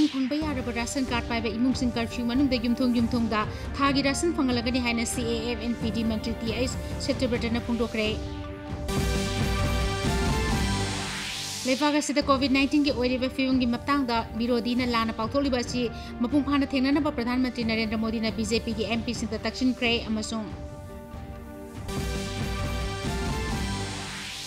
ꯑꯍꯨꯝ ꯐꯪꯕ ꯌꯥꯔꯕ ꯔꯥꯁꯟ ꯀꯥꯔꯗ ꯄꯥꯏꯕ ꯏꯃꯨꯡꯁꯤꯡ ꯀꯔꯐ꯭ꯌꯨ ꯃꯅꯨꯡꯗ ꯌꯨꯝꯊꯣꯡ ꯌꯨꯝꯊꯣꯡꯗ ꯊꯥꯒꯤ ꯔꯥꯁꯟ ꯐꯪꯍꯜꯂꯒꯅꯤ ꯍꯥꯏꯅ ꯁꯤ ꯑꯦ ꯑꯦꯐ ꯑꯦꯟ ꯄꯤ ꯗꯤ ꯃꯟꯇ꯭ꯔꯤ ꯇꯤ ꯑꯩꯁ ꯁꯦꯞꯇꯦꯝꯕꯔꯗꯅ ꯐꯣꯡꯗꯣꯛꯈ꯭ꯔꯦ लेपाग कोविड नाइन्टीन की ओरब फिवम की मतदा विरोधी लाना पाथोब मपूफा थेनब प्रधान मंत्री नरेंद्र मोदी बीजेपी की एम पी तक्षिनख्रे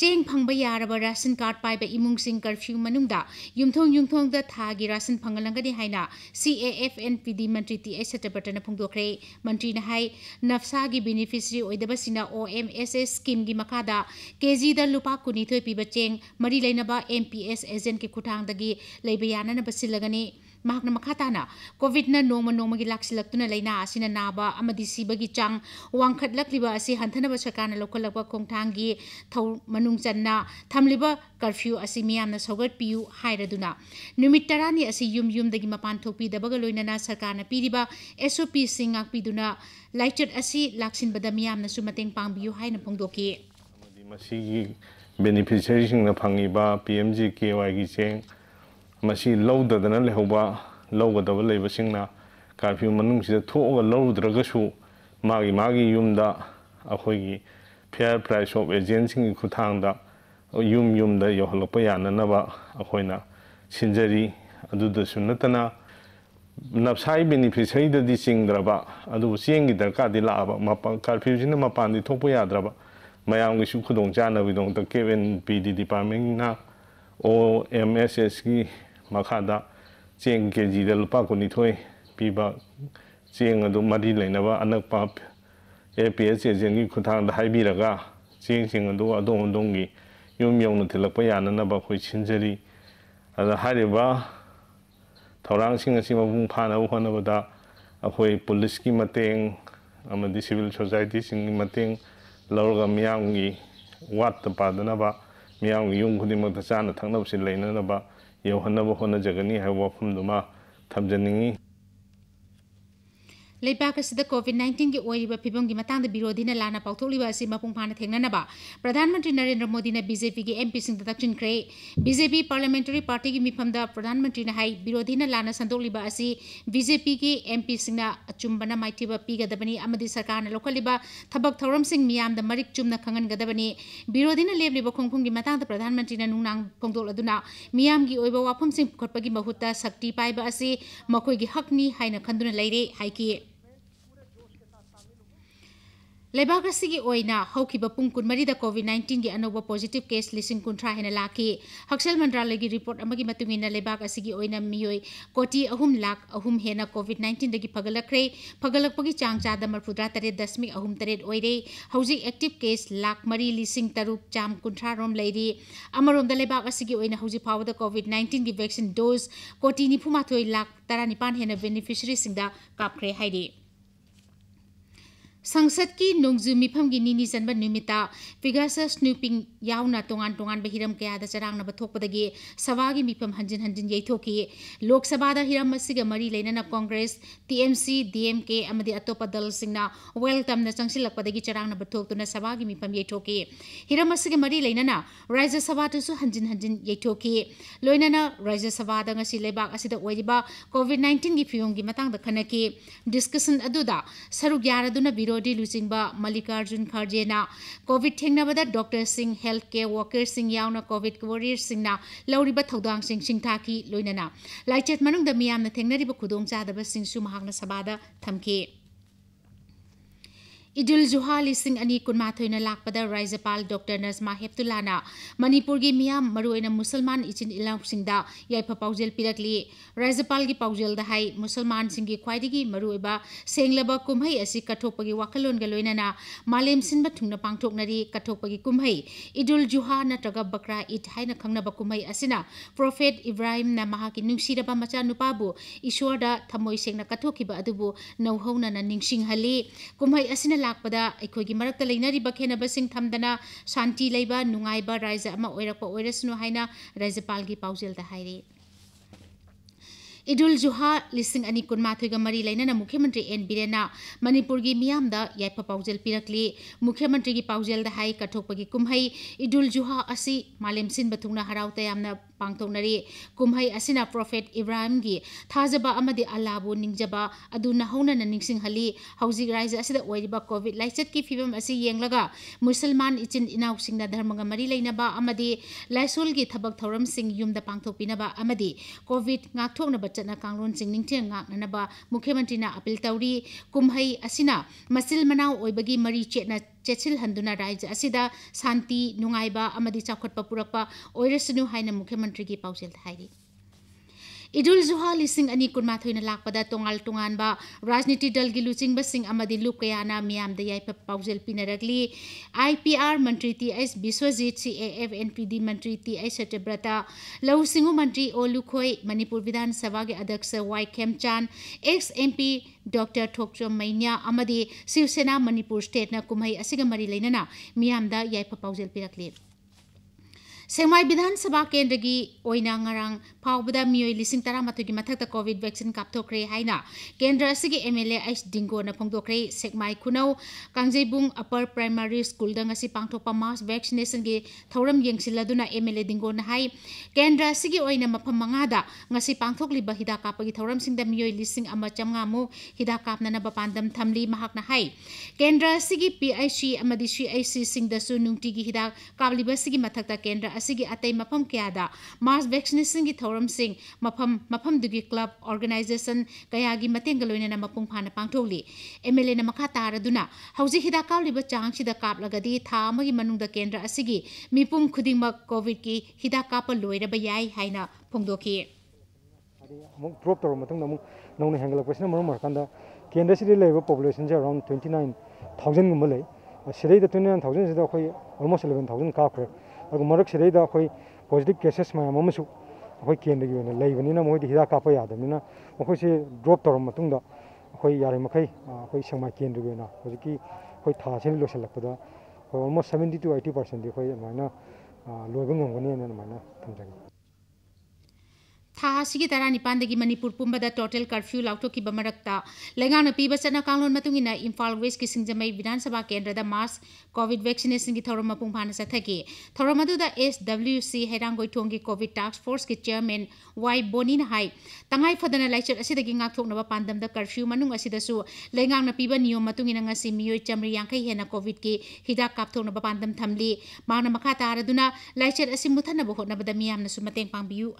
ꯆꯦꯡ ꯐꯪꯕ ꯌꯥꯔꯕ ꯔꯥꯁꯟ ꯀꯥꯔꯗ ꯄꯥꯏꯕ ꯏꯃꯨꯡꯁꯤꯡ ꯀꯔꯐ꯭ꯌꯨ ꯃꯅꯨꯡꯗ ꯌꯨꯝꯊꯣꯡ ꯌꯨꯝꯊꯣꯡꯗ ꯊꯥꯒꯤ ꯔꯥꯁꯟ ꯐꯪꯍꯜꯂꯒꯅꯤ ꯍꯥꯏꯅ ꯁꯤ ꯑꯦ ꯑꯦꯐ ꯑꯦꯟ ꯄꯤꯗꯤ ꯃꯟꯇ꯭ꯔꯤ ꯇꯤ ꯑꯩꯆ ꯁꯇ꯭ꯔꯄꯇꯅ ꯐꯣꯡꯗꯣꯛꯈ꯭ꯔꯦ ꯃꯟꯇ꯭ꯔꯤꯅ ꯍꯥꯏ ꯅꯐꯁꯥꯒꯤ ꯕꯦꯅꯤꯐꯤꯁꯔꯤ ꯑꯣꯏꯗꯕꯁꯤꯡꯅ ꯑꯣ ꯑꯦꯝ ꯑꯦꯁ ꯑꯦꯁ ꯁ꯭ꯀꯤꯝꯒꯤ ꯃꯈꯥꯗ ꯀꯦꯖꯤꯗ ꯂꯨꯄꯥ ꯀꯨꯟꯅꯤꯊꯣꯏ ꯄꯤꯕ ꯆꯦꯡ ꯃꯔꯤ ꯂꯩꯅꯕ ꯑꯦꯝ ꯄꯤ ꯑꯦꯁ ꯑꯦꯖꯦꯟꯠꯀꯤ ꯈꯨꯠꯊꯥꯡꯗꯒꯤ ꯂꯩꯕ ꯌꯥꯅꯅꯕ ꯁꯤꯜꯂꯒꯅꯤ ꯃꯍꯥꯛꯅ ꯃꯈꯥ ꯇꯥꯅ ꯀꯣꯚꯤꯗꯅ ꯅꯣꯡꯃ ꯅꯣꯡꯃꯒꯤ ꯂꯥꯛꯁꯤꯜꯂꯛꯇꯨꯅ ꯂꯩꯅꯥ ꯑꯁꯤꯅ ꯅꯥꯕ ꯑꯃꯗꯤ ꯁꯤꯕꯒꯤ ꯆꯥꯡ ꯋꯥꯡꯈꯠꯂꯛꯂꯤꯕ ꯑꯁꯤ ꯍꯟꯊꯅꯕ ꯁꯔꯀꯥꯔꯅ ꯂꯧꯈꯠꯂꯛꯄ ꯈꯣꯡꯊꯥꯡꯒꯤ ꯊꯧ ꯃꯅꯨꯡ ꯆꯟꯅ ꯊꯝꯂꯤꯕ ꯀꯔꯐ꯭ꯌꯨ ꯑꯁꯤ ꯃꯤꯌꯥꯝꯅ ꯁꯧꯒꯠꯄꯤꯌꯨ ꯍꯥꯏꯔꯗꯨꯅ ꯅꯨꯃꯤꯠ ꯇꯔꯥꯅꯤ ꯑꯁꯤ ꯌꯨꯝ ꯌꯨꯝꯗꯒꯤ ꯃꯄꯥꯟ ꯊꯣꯛꯄꯤꯗꯕꯒ ꯂꯣꯏꯅꯅ ꯁꯔꯀꯥꯔꯅ ꯄꯤꯔꯤꯕ ꯑꯦꯁ ꯑꯣ ꯄꯤꯁꯤꯡ ꯉꯥꯛꯄꯤꯗꯨꯅ ꯂꯥꯏꯆꯠ ꯑꯁꯤ ꯂꯥꯛꯁꯤꯟꯕꯗ ꯃꯤꯌꯥꯝꯅꯁꯨ ꯃꯇꯦꯡ ꯄꯥꯡꯕꯤꯌꯨ ꯍꯥꯏꯅ ꯐꯣꯡꯗꯣꯛꯈꯤ ꯃꯁꯤꯒꯤ ꯕꯦꯅꯤꯐꯤꯁꯔꯤꯁꯤꯡꯅ ꯐꯪꯉꯤꯕ ꯄꯤ ꯑꯦꯝ ꯖꯤ ꯀꯦ ꯋꯥꯏꯒꯤ ꯆꯦꯡ もし劳务的那类好吧，劳务的那类不是那，咖啡屋们弄些的，通过劳务的 greso，magi magi yum da，啊可以，pair price 或 agency 去谈的，yum yum da，要好不呀？那那吧，啊可以那，新 jeri，啊都得说，那那，那 side benefit，side 的东西的吧，啊都不 seeing 的卡的啦吧，嘛，咖啡屋什么呢嘛，办的通过不呀的吧，买洋的书，去东家那维东的 Kevin P D Department，O M S S G。冇看到，正个记得了，八几年，比方正个都冇得人呐吧？安那帮哎，别些正个共产党都还比人家，正正个都都运动去，有冇人得落去养了呐吧？去亲自哩，啊，那还哩吧？偷懒正个是冇用，看那屋那个哒，啊，去，police 去冇得正，啊，冇 disability 正个冇得，老人家咪养去，卧特巴的呐吧？咪养去，用佮你冇得差那，汤那不是来那呐吧？યો હન બો હન જગની હે વો ફમ દુમા tham janningi लेबाक असिद कोविड नाइन्टीन की ओरिब की मतंग विरोधी लाना पाथोलीब असी मपुंग फाना थेंगनब प्रधानमंत्री नरेंद्र मोदी ने बीजेपी की एमपी सिंह तक्षिनख्रे बीजेपी पार्लियामेंटरी पार्टी की मिफमद प्रधानमंत्री ने विरोधी लाना संदोलीब बीजेपी की एमपी सिंह अचुंबन माइथिब पीगदबनी सरकार लोखलिब थबक थौरम सिंह मियाम मरिक चुमना खंगनगदबनी विरोधी लेब खोंखुंग प्रधानमंत्री ने नुनांग फोंदोलदुना की ओइब वाफम सिंह पुखटपगी महुत शक्ति पाइब की हकनी हाइना खंदुना लेरे हाइकी बा पुन्ध कट नाइन्टिन अनौ पोजिटिभ केस्रा हेन लाख हकसल मन्ट्रालायपोटि मियो कोटी अहु ला किट नाइन्टिन फग्रे फगल चा चाद मफुरा तरेट दसमिक अहु तरेट हुे एप केस लुक चाह कुरामीर फावी अहुम व्यान दोस किफुमाथि लाख तरा निप हेन बेनिफिसरी संसद की नोंजु मीफम की निनी चनब निमित पिगासस न्यूपिंग यावना तोंगान तोंगान बे हिरम कयाद चरांगनब सभा की मीफम हंजिन हंजिन यही लोकसभा हिम मरी हिरम Congress T M C D M K अतोप दल सिंगना वेलकम न चंगसिलकपदगी चरांगनब थोकतुना सभा की मीफम यही हिम मरी लेनन राज्य सभा तुसु हंजिन हंजिन यैथोकी लोइनन राज्य सभा दा ngasi lebak asida oiriba की 19 gi phiyong gi matang da khanaki ꯖꯣꯗꯤ ꯂꯨꯆꯤꯡꯕ ꯃꯜꯂꯤꯀꯥꯔꯖꯨꯟ ꯈꯥꯔꯖꯦꯅ ꯀꯣꯚꯤꯗ ꯊꯦꯡꯅꯕꯗ ꯗꯣꯛꯇꯔꯁꯤꯡ ꯍꯦꯜꯊ ꯀꯦꯌꯔ ꯋꯥꯔꯀꯔꯁꯤꯡ ꯌꯥꯎꯅ ꯀꯣꯚꯤꯗ ꯋꯥꯔꯤꯌꯔꯁꯤꯡꯅ ꯂꯧꯔꯤꯕ ꯊꯧꯗꯥꯡꯁꯤꯡ ꯁꯤꯡꯊꯥꯈꯤ ꯂꯣꯏꯅꯅ ꯂꯥꯏꯆꯠ ꯃꯅꯨꯡꯗ ꯃꯤꯌꯥꯝꯅ ꯊꯦꯡꯅꯔꯤꯕ ꯈꯨꯗꯣꯡꯆꯥꯗꯕꯁꯤꯡꯁꯨ ꯃꯍꯥꯛꯅ ꯁꯚꯥꯗ ꯊꯝꯈꯤ इल जुहास कुमाथो न राज्यपा डर नजमा हेपुल्ला मपुर महा मन मुसलमाचि इलाउ पाउजेल पिरली राज्यपाल पाउजेल मुसलमा खाइदि सेल्भ कमै अहिले क वखलग लैन सन्व पा कठोप कमहै इदुल जुहा नत्र बक्राइ होइन खुम्न प्रोफेट इब्राहिमक मचानु यसो ठमै सेन कौहौन न्स ꯂꯥꯛꯄꯗ ꯑꯩꯈꯣꯏꯒꯤ ꯃꯔꯛꯇ ꯂꯩꯅꯔꯤꯕ ꯈꯦꯠꯅꯕꯁꯤꯡ ꯊꯝꯗꯅ ꯁꯥꯟꯇꯤ ꯂꯩꯕ ꯅꯨꯡꯉꯥꯏꯕ ꯔꯥꯖ꯭ꯌ ꯑꯃ ꯑꯣꯏꯔꯛꯄ ꯑꯣꯏꯔꯁꯅꯨ ꯍꯥꯏꯅ ꯔꯥꯖ꯭ꯌꯄꯥꯜꯒꯤ ꯄꯥꯎꯖꯦꯜꯗ ꯍꯥꯏꯔꯤ ꯏꯗꯨꯜ ꯖꯨꯍꯥ ꯂꯤꯁꯤꯡ ꯑꯅꯤ ꯀꯨꯟꯃꯥꯊꯣꯏꯒ ꯃꯔꯤ ꯂꯩꯅꯅ ꯃꯨꯈ꯭ꯌ ꯃꯟꯇ꯭ꯔꯤ ꯑꯦꯟ ꯕꯤꯔꯦꯟꯅ ꯃꯅꯤꯄꯨꯔꯒꯤ ꯃꯤꯌꯥꯝꯗ ꯌꯥꯏꯐ ꯄꯥꯎꯖꯦꯜ ꯄꯤꯔꯛꯂꯤ ꯃꯨꯈ꯭ꯌ ꯃꯟꯇ꯭ꯔꯤꯒꯤ ꯄꯥꯎꯖꯦꯜꯗ ꯍꯥꯏ ꯀꯠꯊꯣꯛꯄꯒꯤ ꯀꯨꯝꯍꯩ ꯏꯗꯨꯜ ꯖꯨꯍꯥ ꯑꯁꯤ ꯃꯥꯂꯦꯝ ꯁꯤꯟꯕ ꯊꯨꯡꯅ ꯍꯔꯥꯎ ꯇꯌꯥꯝꯅ पांगतोनरी कुमहै असिना प्रोफेट की थाजब अमदि निजब निंगजब अदु नहौना राइज कोविड लाइचत की फीव अग मुसलमान इचिन इनाव धर्म धर्मगा मरी लैनबा लाइसोल की थब थौरम सिंग युमदा पांगथोपिनबा अमदि कोविड ngathoknaba मुख्यमंत्री अपील तौरी कुमहै असिना मसिल मरी चेना ꯆꯦꯠꯁꯤꯜꯍꯟꯗꯨꯅ ꯔꯥꯏꯖ ꯑꯁꯤꯗ ꯁꯥꯟꯇꯤ ꯅꯨꯡꯉꯥꯏꯕ ꯑꯃꯗꯤ ꯆꯥꯎꯈꯠꯄ ꯄꯨꯔꯛꯄ ꯑꯣꯏꯔꯁꯅꯨ ꯍꯥꯏꯅ ꯃꯨꯈ꯭ꯌ ꯃꯟꯇ꯭ꯔꯤꯒꯤ ꯄꯥꯎꯖꯦꯜꯗ ꯍꯥꯏꯔꯤ ꯏꯗꯨꯜ ꯖꯨꯍꯥ ꯂꯤꯁꯤꯡ ꯑꯅꯤ ꯀꯨꯟꯃꯥꯊꯣꯏꯅ ꯂꯥꯛꯄꯗ ꯇꯣꯉꯥꯜ ꯇꯣꯉꯥꯟꯕ ꯔꯥꯖꯅꯤꯇꯤ ꯗꯜꯒꯤ ꯂꯨꯆꯤꯡꯕꯁꯤꯡ ꯑꯃꯗꯤ ꯂꯨꯞ ꯀꯌꯥꯅ ꯃꯤꯌꯥꯝꯗ ꯌꯥꯏꯐ ꯄꯥꯎꯖꯦꯜ ꯄꯤꯅꯔꯛꯂꯤ ꯑꯥꯏ ꯄꯤ ꯑꯥꯔ ꯃꯟꯇ꯭ꯔꯤ ꯇꯤ ꯑꯩꯁ ꯕꯤꯁ꯭ꯋꯖꯤꯠ ꯁꯤ ꯑꯦ ꯑꯦꯐ ꯑꯦꯟ ꯄꯤ ꯗꯤ ꯃꯟꯇ꯭ꯔꯤ ꯇꯤ ꯑꯩꯁ ꯁꯇ꯭ꯌꯕ꯭ꯔꯇ ꯂꯧꯎ ꯁꯤꯡꯎ ꯃꯟꯇ꯭ꯔꯤ ꯑꯣ ꯂꯨꯈꯣꯏ ꯃꯅꯤꯄꯨꯔ ꯕꯤꯙꯥꯟ ꯁꯚꯥꯒꯤ ꯑध्यꯛष Y Khemchand ex M P doctor Thokchom Meinya Shiv Sena Manipur state कुमई मरी लेना मियाम याफ पाउजेल पीरक्ली ꯁꯦꯡꯃꯥꯏ ꯕꯤꯙꯥꯟ ꯁꯚꯥ ꯀꯦꯟꯗ꯭ꯔꯒꯤ ꯑꯣꯏꯅ ꯉꯔꯥꯡ ꯐꯥꯎꯕꯗ ꯃꯤꯑꯣꯏ ꯂꯤꯁꯤꯡ ꯇꯔꯥꯃꯥꯊꯣꯏꯒꯤ ꯃꯊꯛꯇ ꯀꯣꯚꯤꯗ ꯚꯦꯛꯁꯤꯟ ꯀꯥꯞꯊꯣꯛꯈ꯭ꯔꯦ ꯍꯥꯏꯅ ꯀꯦꯟꯗ꯭ꯔ ꯑꯁꯤꯒꯤ ꯑꯦꯝ ꯑꯦꯜ ꯑꯦ ꯑꯩꯁ ꯗꯤꯡꯒꯣꯅ ꯐꯣꯡꯗꯣꯛꯈ꯭ꯔꯦ ꯁꯦꯛꯃꯥꯏ ꯈꯨꯅꯧ ꯀꯥꯡꯖꯩꯕꯨꯡ ꯑꯄꯔ ꯄ꯭ꯔꯥꯏꯃꯥꯔꯤ ꯁ꯭ꯀꯨꯜꯗ ꯉꯁꯤ ꯄꯥꯡꯊꯣꯛꯄ ꯃꯥꯁ ꯚꯦꯛꯁꯤꯅꯦꯁꯟꯒꯤ ꯊꯧꯔꯝ ꯌꯦꯡꯁꯤꯜꯂꯗꯨꯅ ꯑꯦꯝ ꯑꯦꯜ ꯑꯦ ꯗꯤꯡꯒꯣꯅ ꯍꯥꯏ ꯀꯦꯟꯗ꯭ꯔ ꯑꯁꯤꯒꯤ ꯑꯣꯏꯅ ꯃꯐꯝ ꯃꯉꯥꯗ ꯉꯁꯤ ꯄꯥꯡꯊꯣꯛꯂꯤꯕ ꯍꯤꯗꯥꯛ ꯀꯥꯞꯄꯒꯤ ꯊꯧꯔꯝꯁꯤꯡꯗ ꯃꯤꯑꯣꯏ ꯂꯤꯁꯤꯡ ꯑꯃ ꯆꯥꯝꯃꯉꯥꯃꯨꯛ ꯍꯤꯗꯥꯛ ꯀꯥꯞꯅꯅꯕ ꯄꯥꯟꯗꯝ ꯊꯝꯂꯤ ꯃꯍꯥꯛꯅ ꯍꯥꯏ ꯀꯦꯟꯗ꯭ꯔ ꯑꯁꯤꯒꯤ ꯄꯤ ꯑꯩꯆ ꯁꯤ ꯑꯃꯗꯤ ꯁꯤ ꯑꯩꯆ ꯁꯤꯁꯤꯡꯗꯁꯨ ꯅꯨꯡꯇꯤꯒꯤ ꯍꯤꯗꯥꯛ ꯀꯥꯞꯂꯤꯕꯁꯤꯒꯤ ꯃꯊꯛꯇ ꯀꯦꯟꯗ꯭ꯔ अतई मफम क्या मार्च वैक्सीनेसन की क्लब ऑर्गेनाइजेशन कया की मतंग लोन मपूंग फा पाठली एम एल ए मखा तारदना का चाद कापी था मनुद्द केंद्र मीपुम खुद कोविड की हिदा काप लोब फोदी ड्रॉप तौर नौने हेंगल्पन मरमकान केंद्र से पोपुलेसन से अराउंड ट्वेंटी नाइन थाउजेंगे सिद्ध ट्वेंटी नाइन थाउजेंसी अखोई अलमोस्ट इलेवन थाउजेंड का ꯑꯗꯨꯒ ꯃꯔꯛꯁꯤꯗꯩꯗ ꯑꯩꯈꯣꯏ ꯄꯣꯖꯤꯇꯤꯕ ꯀꯦꯁꯦꯁ ꯃꯌꯥꯝ ꯑꯃꯁꯨ ꯑꯩꯈꯣꯏ ꯀꯦꯟꯗ꯭ꯔꯒꯤ ꯑꯣꯏꯅ ꯂꯩꯕꯅꯤꯅ ꯃꯈꯣꯏꯗꯤ ꯍꯤꯗꯥꯛ ꯀꯥꯞꯄ ꯌꯥꯗꯕꯅꯤꯅ ꯃꯈꯣꯏꯁꯤ ꯗ꯭ꯔꯣꯞ ꯇꯧꯔꯕ ꯃꯇꯨꯡꯗ ꯑꯩꯈꯣꯏ ꯌꯥꯔꯤꯃꯈꯩ ꯑꯩꯈꯣꯏ ꯁꯦꯡꯃꯥꯏ ꯀꯦꯟꯗ꯭ꯔꯒꯤ ꯑꯣꯏꯅ ꯍꯧꯖꯤꯛꯀꯤ ꯑꯩꯈꯣꯏ ꯊꯥꯁꯤꯅ ꯂꯣꯏꯁꯤꯜꯂꯛꯄꯗ ꯑꯩꯈꯣꯏ ꯑꯣꯜꯃꯣꯁ ꯁꯕꯦꯟꯇꯤ ꯇꯨ ꯑꯩꯠꯇꯤ ꯄꯥꯔꯁꯦꯟꯗꯤ ꯑꯩꯈꯣꯏ ꯑꯗꯨꯃꯥꯏꯅ ꯂꯣꯏꯕ ꯉꯝꯒꯅꯤꯅ ꯑꯗꯨꯃꯥꯏꯅ ꯊꯝꯖꯒꯦ निपानी मनपुर पुबद टोटल कर्फ्यू लाटोकीमता लेगा पीब का इम्फा वेस्ट की सिंजम विधानसभा केंद्र मास कोविड वैक्सीनेसन की थौर मपू फा चतगी थौर एस डब्ल्यू सी हेरांगय की कोविड टास्क फोर्स की चेयरमें वाई बोनी तंगाईफन लाइटनब पादम कर्फ्यू मनु लेगा पीब नियम मयो यांख हेन कोविड की हिदा काथों पादम थमली मा मखा ताद लाइट मुथन हो मैं पाबीयू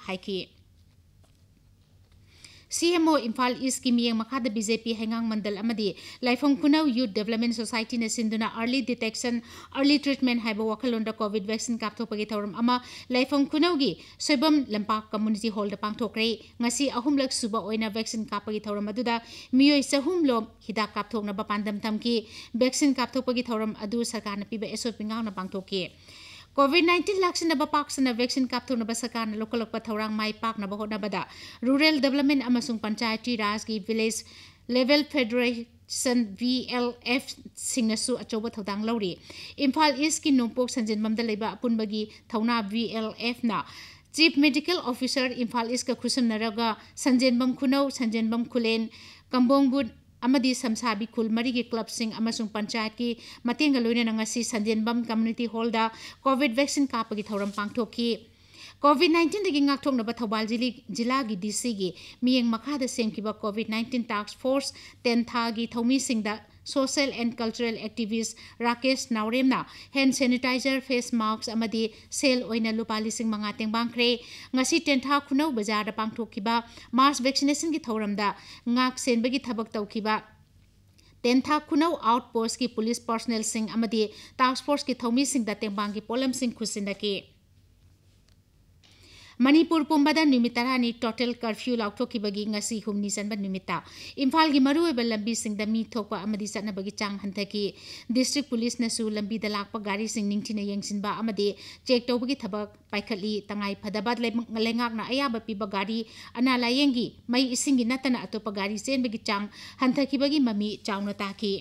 CMO Imphal East ki miyeng makhada BJP hengang mandal amadi laifong khunau youth development society ne sinduna early detection early treatment haiba wakalon da covid vaccine kaptho pagi thorum ama laifong khunau gi soibam lampak community hall da pangthokre ngasi ahumlak suba oina vaccine kapagi thorum aduda miyoi sahum lom hidak kapthok na ba pandam tamki vaccine kapthok pagi thorum adu sarkar na piba SOP ngang na pangthokki COVID nineteen लाक्सनब पाक्सन vaccine काप्थोनब सरकार लोकलप थौरां माई पाकनब होनबद rural development panchayati raj की village level federation B L F सिंगनसु अचौब थौदांग लौरी ईस्ट की नोंपोक संजिनबमद लेबा अपुनबगी थौना बी एल एफ ना chief medical officer Imphal east का खुसमनरगा संजेनबम खुनौ संजेनबम खुलेन कंबोंगबुड ꯑꯃꯗꯤ ꯁꯝꯁꯥꯕꯤ ꯈꯨꯜ ꯃꯔꯤꯒꯤ ꯀ꯭ꯂꯕꯁꯤꯡ ꯑꯃꯁꯨꯡ ꯄꯟꯆꯥꯌꯠꯀꯤ ꯃꯇꯦꯡꯒ ꯂꯣꯏꯅꯅ ꯉꯁꯤ ꯁꯟꯖꯦꯟꯕꯝ ꯀꯝꯃ꯭ꯌꯨꯅꯤꯇꯤ ꯍꯣꯜꯗ ꯀꯣꯚꯤꯗ ꯚꯦꯛꯁꯤꯟ ꯀꯥꯞꯄꯒꯤ ꯊꯧꯔꯝ ꯄꯥꯡꯊꯣꯛꯈꯤ ꯀꯣꯚꯤꯗ ꯅꯥꯏꯟꯇꯤꯟꯗꯒꯤ ꯉꯥꯛꯊꯣꯛꯅꯕ ꯊꯧꯕꯥꯜ ꯖꯤꯂꯥꯒꯤ ꯗꯤ ꯁꯤꯒꯤ ꯃꯤꯠꯌꯦꯡ ꯃꯈꯥꯗ ꯁꯦꯝꯈꯤꯕ ꯀꯣꯚꯤꯗ ꯅꯥꯏꯟꯇꯤꯟ ꯇꯥꯛꯁ ꯐꯣꯔꯁ ꯇꯦꯟꯊꯥꯒꯤ ꯊꯧꯃꯤꯁꯤꯡꯗ social and cultural activist Rakesh Nauremna hand sanitizer face masks amadi sale oina lupa lising manga tengbang kre ngasi tentha khunau bazar da pangthokiba mass vaccination gi thoramda ngak senbagi thabak taukiba टेंथा खुनौ outpost की police personnel Singh task force की थौमी सिंह तेंबांग की पोलम सिंह खुसिनके मणिपुर पुंबदा नुमित तरह टोटल कर्फ्यू लाथोगी हूनी चनब नुमित इम्फा की मरूब लंबी मी थोप चनबी चांग की डिस्ट्रिक पुलिस लाप गाड़ी निथिब चेक तौब की थबक पाखली तंगाई फदब पीब गाड़ी अना लाएंगी मई इसिंग नतना अतोप गाड़ी चेन की चांग हंथकी ममी चाउन ताकी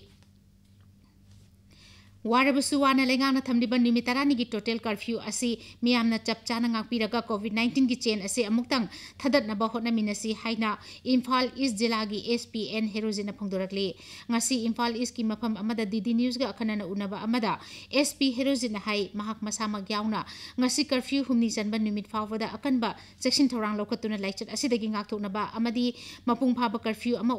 वारबसु वाना लेगाना थमलिबन निमित तरानी टोटल कर्फ्यू असी मियामना चप चाना कोविड 19 की चेन असे अमुक्तंग थदतनबा होटनामिनसी हाइना इम्फाल ईस्ट जिलागी एसपी एन हेरोजिना फोंगदोरकले इम्फा इम्फाल ईस्ट की मफम अमदा न्यूज अखन अखनन एस पी हेरोजी है हाइ कर्फ्यू हुमनी जनबन निमित फावदा अकनबा सेक्शन थोरांग लोकतुना लाइचत असिदगी गाकतोनबा अमदी मपुंग फाबा कर्फ्यू अमा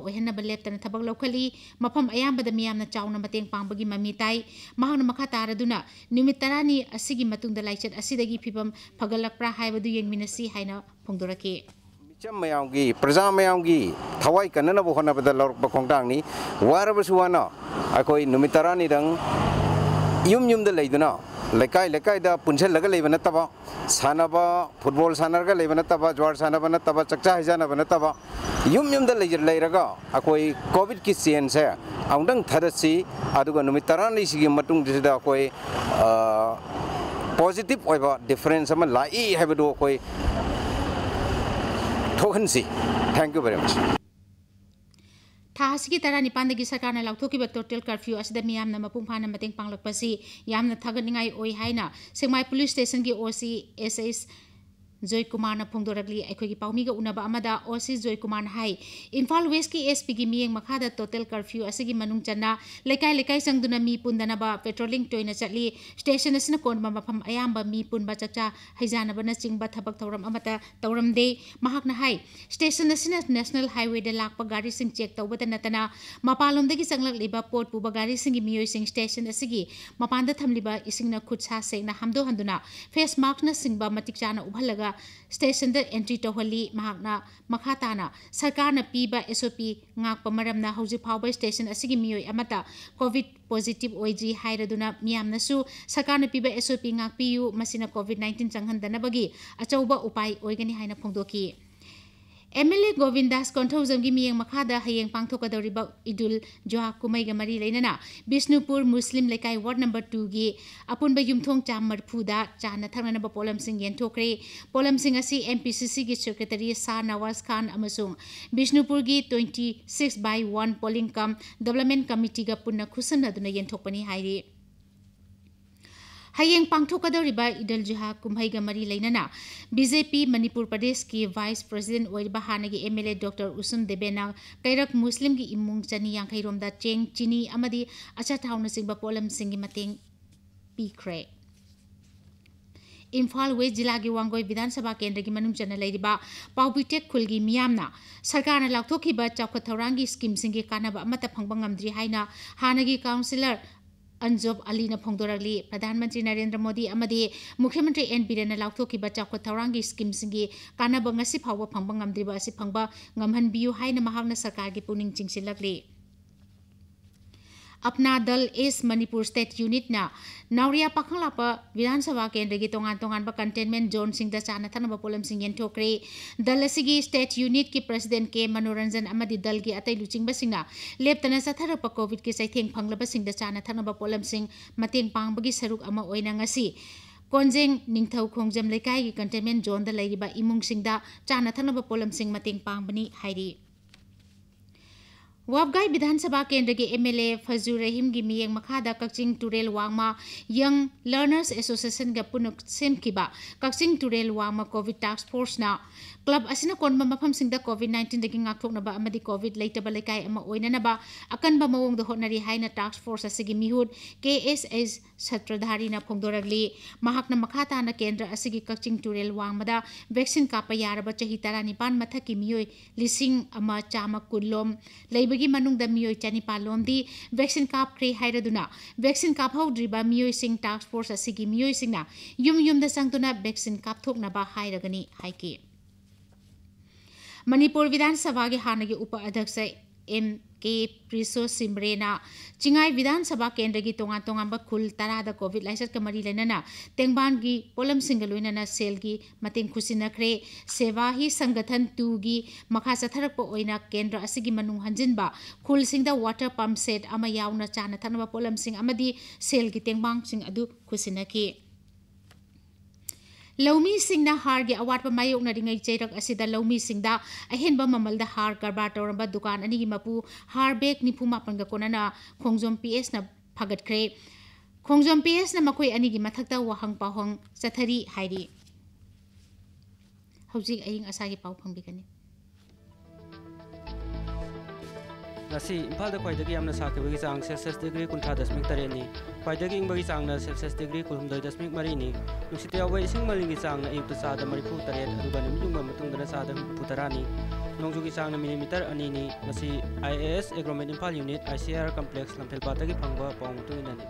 लेप्तन थबक लोकली मफम अयामबदा मियामना चाउना मतेंग पांबगी ममी ताई ꯃꯍꯥꯛꯅ ꯃꯈꯥ ꯇꯥꯔꯗꯨꯅ ꯅꯨꯃꯤꯠ ꯇꯔꯥꯅꯤ ꯑꯁꯤꯒꯤ ꯃꯇꯨꯡꯗ ꯂꯥꯏꯆꯠ ꯑꯁꯤꯗꯒꯤ ꯐꯤꯕꯝ ꯐꯒꯠꯂꯛꯄ꯭ꯔꯥ ꯍꯥꯏꯕꯗꯨ ꯌꯦꯡꯃꯤꯟꯅꯁꯤ ꯍꯥꯏꯅ ꯐꯣꯡꯗꯣꯔꯛꯈꯤ ꯃꯤꯆꯝ ꯃꯌꯥꯝꯒꯤ ꯄ꯭ꯔꯖꯥ ꯃꯌꯥꯝꯒꯤ ꯊꯋꯥꯏ ꯀꯟꯅꯅꯕ ꯍꯣꯠꯅꯕꯗ ꯂꯧꯔꯛꯄ ꯈꯣꯡꯊꯥꯡꯅꯤ ꯋꯥꯔꯕꯁꯨ ꯋꯥꯅ ꯑꯩꯈꯣꯏ ꯅꯨꯃꯤꯠ ꯇꯔꯥꯅꯤꯗꯪ ꯌꯨꯝ ꯌꯨꯝꯗ ꯂꯩꯗꯨꯅ लेकाई लेकाई दा पुंजे ले बना तबा साना बा फुटबॉल साना रगा ले बना तबा ज्वार चक्चा हजाब जाना बना तबा यूम यूम दा कोविड की सीन से आउंडंग थरसी आदुगा पॉजिटिव ओए डिफरेंस लाई है बदो कोई ठोकन थैंक यू वेरी मच थासगी तरह निपान सरकार लाथोब टोटल कर्फ्यू अम मपूम फाना मतें पांगलपसी थागनिंगाई ओई पुलिस स्टेशन की ओ सी एस एस ꯖꯣꯏꯀꯨꯃꯥꯔꯅ ꯐꯣꯡꯗꯣꯔꯛꯂꯤ ꯑꯩꯈꯣꯏꯒꯤ ꯄꯥꯎꯃꯤꯒ ꯎꯅꯕ ꯑꯃꯗ ꯑꯣ ꯁꯤ ꯖꯣꯏꯀꯨꯃꯥꯔꯅ ꯍꯥꯏ ꯏꯝꯐꯥꯜ ꯋꯦꯁꯀꯤ ꯑꯦꯁ ꯄꯤꯒꯤ ꯃꯤꯠꯌꯦꯡ ꯃꯈꯥꯗ ꯇꯣꯇꯦꯜ ꯀꯔꯐ꯭ꯌꯨ ꯑꯁꯤꯒꯤ ꯃꯅꯨꯡ ꯆꯟꯅ ꯂꯩꯀꯥꯏ ꯂꯩꯀꯥꯏ ꯆꯪꯗꯨꯅ ꯃꯤ ꯄꯨꯟꯗꯅꯕ ꯄꯦꯇ꯭ꯔꯣꯂꯤꯡ ꯇꯣꯏꯅ ꯆꯠꯂꯤ ꯁ꯭ꯇꯦꯁꯟ ꯑꯁꯤꯅ ꯀꯣꯟꯕ ꯃꯐꯝ ꯑꯌꯥꯝꯕ ꯃꯤ ꯄꯨꯟꯕ ꯆꯥꯛꯆꯥ ꯍꯩꯖꯥꯅꯕꯅꯆꯤꯡꯕ ꯊꯕꯛ ꯊꯧꯔꯝ ꯑꯃꯠꯇ ꯇꯧꯔꯝꯗꯦ ꯃꯍꯥꯛꯅ ꯍꯥꯏ ꯁ꯭ꯇꯦꯁꯟ ꯑꯁꯤꯅ ꯅꯦꯁꯅꯦꯜ ꯍꯥꯏꯋꯦꯗ ꯂꯥꯛꯄ ꯒꯥꯔꯤꯁꯤꯡ ꯆꯦꯛ ꯇꯧꯕꯇ ꯅꯠꯇꯅ ꯃꯄꯥꯟꯂꯣꯝꯗꯒꯤ ꯆꯪꯂꯛꯂꯤꯕ ꯄꯣꯠ ꯄꯨꯕ ꯒꯥꯔꯤꯁꯤꯡꯒꯤ ꯃꯤꯑꯣꯏꯁꯤꯡ ꯁ꯭ꯇꯦꯁꯟ ꯑꯁꯤꯒꯤ ꯃꯄꯥꯟꯗ ꯊꯝꯂꯤꯕ ꯏꯁꯤꯡꯅ ꯈꯨꯠ ꯁꯥ ꯁꯦꯡꯅ ꯍꯥꯝꯗꯣꯛꯍꯟꯗꯨꯅ ꯐꯦꯁ ꯃꯥꯛꯁꯅꯆꯤꯡꯕ ꯃꯇꯤꯛ ꯆꯥꯅ ꯎꯞꯍꯜꯂꯒ ꯁ꯭ꯇꯦꯁꯟꯗ ꯑꯦꯟꯇ꯭ꯔꯤ ꯇꯧꯍꯜꯂꯤ ꯃꯍꯥꯛꯅ ꯃꯈꯥ ꯇꯥꯅ ꯁꯔꯀꯥꯔꯅ ꯄꯤꯕ ꯑꯦꯁ ꯑꯣ ꯄꯤ ꯉꯥꯛꯄ ꯃꯔꯝꯅ ꯍꯧꯖꯤꯛ ꯐꯥꯎꯕ ꯁ꯭ꯇꯦꯁꯟ ꯑꯁꯤꯒꯤ ꯃꯤꯑꯣꯏ ꯑꯃꯠꯇ ꯀꯣꯚꯤꯗ ꯄꯣꯖꯤꯇꯤꯚ ꯑꯣꯏꯗ꯭ꯔꯤ ꯍꯥꯏꯔꯗꯨꯅ ꯃꯤꯌꯥꯝꯅꯁꯨ ꯁꯔꯀꯥꯔꯅ ꯄꯤꯕ ꯑꯦꯁ ꯑꯣ ꯄꯤ ꯉꯥꯛꯄꯤꯌꯨ ꯃꯁꯤꯅ ꯀꯣꯚꯤꯗ ꯅꯥꯏꯟꯇꯤꯟ ꯆꯪꯍꯟꯗꯅꯕꯒꯤ ꯑꯆꯧꯕ ꯎꯄꯥꯏ ꯑꯣꯏꯒꯅꯤ ꯍꯥꯏꯅ ꯐꯣꯡꯗꯣꯛꯈꯤ एम एल ए गोविंदास कौंथौजम की मियंग मखादा हयेंग पांगथोकदौरिब इदुल जोहा कुमैग मरी लेनना बिष्णुपुर मुस्लिम लेकाई वार्ड नंबर 2 गी अपुनब युमथोंग चा मरफुदा चाना थरनब पोलम सिंह येंथोकरे पोलम सिंह असि की सेक्रेटरी सा नवाज खान अमसुंग बिष्णुपुर की 26 by 1 polling cum development committee ग खुशन खुसनदुना हयें पांथोकदौरिबा इदल जुहा कुम्हैग मरी लेनना बीजेपी मणिपुर प्रदेश की वाइस प्रेसिडेंट ओइबा हानेगी एमएलए डॉक्टर उसुम देबेना कैरक मुस्लिम की इमुंग चनी यांखैरोम दा चेंग चिनी अमदी पोलम सिंगी पीख्रे इम्फाल वेस्ट जिला की वांगोई विधानसभा केंद्र की मनुम चन लेरिबा खुल की मियामना सरकार ने चौख थौर की स्कीम सिंगी कानब अमत फंगबंगमद्री की काउंसिलर अंजुब अली फोंदोरली प्रधानमंत्री नरेंद्र मोदी मुख्यमंत्री एन बीरें लाथोब चौखत थौरानी स्कीम कानब फाव फंगमद्रीब फंगमहनबू है सरकार की पुनिंग चिंसीलली अपना दल ईस्ट मणिपुर स्टेट यूनिट ना नौरिया पाखलाप विधानसभा केंद्र की तोान तोानब कंटेनमेंट जोन सिंह चाने थनब पोलम यंथोरे दल स्टेट यूनिट की प्रेसीडेंट के मनोरंजन दल की अत लुचिंग लेपन चथरप कोविड की चैथें फंगलब सिंह चाने थनब पोलम सिंह पाबी सरुक ꯀꯣꯟꯖꯦꯡ ꯅꯤꯡꯊꯧ खोजम लेकिन कंटेनमेंट जोन ꯂꯩꯔꯤꯕ ꯏꯃꯨꯡꯁꯤꯡꯗ ꯆꯥꯅ ꯊꯛꯅꯕ ꯄꯣꯠꯂꯝꯁꯤꯡ ꯃꯇꯦꯡ ꯄꯥꯡꯕꯅꯤ वाबगाई विधानसभा केंद्र के एमएलए एल ए फजू रहीम की मीय मखाद कक्चिंग तुरेल वांगमा यंग लर्नर्स एसोसिएशन के पुनः सेंब तुरल वाम वांगमा कोविड टास्क फोर्स ना क्लब असन कौनब मफम कोविड नाइन्टीन कोविड लेटब लेकब अकनब मौद हटनरी है टास्क फोर्स मिहुद के एस एस सत्रधारी फोदरली मखा तान केंद्र असि कक्चिंग तुरेल वांगमद वैक्सीन काप यार चाह तरह निपान मथ की मोय लिंग चाम कुलोम लेब ꯂꯣꯏꯕꯒꯤ ꯃꯅꯨꯡꯗ ꯃꯤꯑꯣꯏ ꯆꯅꯤꯄꯥꯜ ꯂꯣꯝꯗꯤ ꯚꯦꯛꯁꯤꯟ ꯀꯥꯞꯈ꯭ꯔꯦ ꯍꯥꯏꯔꯗꯨꯅ ꯚꯦꯛꯁꯤꯟ ꯀꯥꯞꯍꯧꯗ꯭ꯔꯤꯕ ꯃꯤꯑꯣꯏꯁꯤꯡ ꯇꯥꯛꯁ ꯐꯣꯔꯁ ꯑꯁꯤꯒꯤ ꯃꯤꯑꯣꯏꯁꯤꯡꯅ ꯌꯨꯝ ꯌꯨꯝꯗ ꯆꯪꯗꯨꯅ ꯚꯦꯛꯁꯤꯟ ꯀꯥꯞꯊꯣꯛꯅꯕ ꯍꯥꯏꯔꯒꯅꯤ ꯍꯥꯏꯈꯤ ꯃꯅꯤꯄꯨꯔ विधानसभा के हाने उप अध्यक्ष एम के प्रिसो सिमरेना चिंगाई विधानसभा केंद्र की तोान तोब खुल तरह कोविड लाइस के मरी लेना तेबान की पोलम लोनना सेल की मतें खुसीनख्रे सेवा ही संगठन टू की मखा चथरप केंद्र असी खुल वाटर पंप सेट चाना थनब पोलम सेल की तेंबांग खुशनखी लौमी हार के अवाप मायोनरी चेरक लौमी ममल हार कारबार तौर पर दुकान अगर मपू हार बेग निपन कौन खोजो पी एस फगटे खोजों पी एस नो की मधक् वह पाह चथरी अयिंग असा पा पाव फिर ngasi imphal da khoi da gi amna sa bagi sang celsius degree kunthra dasmik tare ni khoi ing bagi sang na celsius degree kulhum doi dasmik mari ni nusi te awai sing maling gi chang na ip da sa da mari phu tare adu ga nim yung ma matung da sa da pu tara ni nongju gi chang na millimeter ani ni ngasi ias agromet imphal unit icr complex lampel ba ta gi phangba pong tu ina ni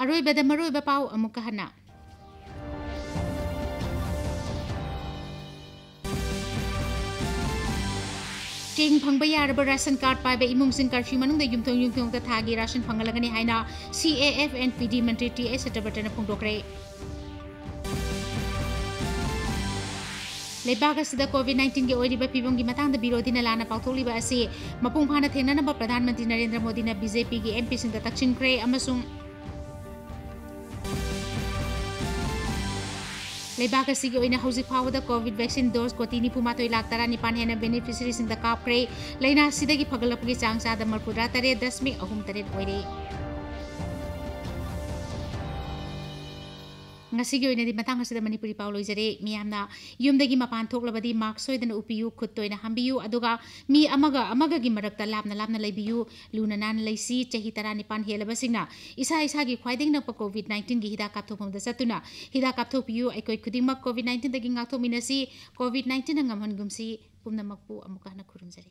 aroi ba da maroi ba pau ट्रेन फंग ration card पाब इमुसी curfew यु यूफों थागे ration फंगलगने है C F and P D मंत्री टी एस सेटरबटन फोदे लेबागसद कोविड नाइन के होब फीम विरोधी लाने पाथोली मूंग फाने थे प्रधानमंत्री नरेंद्र मोदी बीजेपी की एम पी सिंह लेबाक हजिक फावद कोविड वैक्सीन दोस कोटी निफुमा लाख तरह निपान हेन का कापे लेना फगल की चांग चाद मरफुद्रा तरह दशमिक अहम तरह ꯉꯁꯤꯒꯤ ꯑꯣꯏꯅꯗꯤ ꯃꯇꯥꯡ ꯑꯁꯤꯗ ꯃꯅꯤꯄꯨꯔꯤ ꯄꯥꯎ ꯂꯣꯏꯖꯔꯦ ꯃꯤꯌꯥꯝꯅ ꯌꯨꯝꯗꯒꯤ ꯃꯄꯥꯟ ꯊꯣꯛꯂꯕꯗꯤ ꯃꯥꯛꯁ ꯁꯣꯏꯗꯅ ꯎꯞꯄꯤꯌꯨ ꯈꯨꯠ ꯇꯣꯏꯅ ꯍꯥꯝꯕꯤꯌꯨ ꯑꯗꯨꯒ ꯃꯤ ꯑꯃꯒ ꯑꯃꯒꯒꯤ ꯃꯔꯛꯇ ꯂꯥꯞꯅ ꯂꯥꯞꯅ ꯂꯩꯕꯤꯌꯨ ꯂꯨꯅ ꯅꯥꯟꯅ ꯂꯩꯁꯤ ꯆꯍꯤ ꯇꯔꯥꯅꯤꯄꯥꯟ ꯍꯦꯜꯂꯕꯁꯤꯡꯅ ꯏꯁꯥ ꯏꯁꯥꯒꯤ ꯈ꯭ꯋꯥꯏꯗꯒꯤ ꯅꯛꯄ ꯀꯣꯚꯤꯗ ꯅꯥꯏꯟꯇꯤꯟꯒꯤ ꯍꯤꯗꯥꯛ ꯀꯥꯞꯊꯣꯛꯐꯝꯗ ꯆꯠꯇꯨꯅ ꯍꯤꯗꯥꯛ ꯀꯥꯞꯊꯣꯛꯄꯤꯌꯨ ꯑꯩꯈꯣꯏ ꯈꯨꯗꯤꯡꯃꯛ ꯀꯣꯚꯤꯗ ꯅꯥꯏꯟꯇꯤꯟꯗꯒꯤ ꯉꯥꯛꯊꯣꯛꯃꯤꯟꯅꯁꯤ ꯀꯣꯚꯤꯗ ꯅꯥꯏꯟꯇꯤꯟꯅ ꯉꯝꯍꯟꯒꯨꯝꯁꯤ ꯄꯨꯝꯅꯃꯛꯄꯨ ꯑꯃꯨꯛ ꯍꯟꯅ ꯈꯨꯔꯨꯝꯖꯔꯤ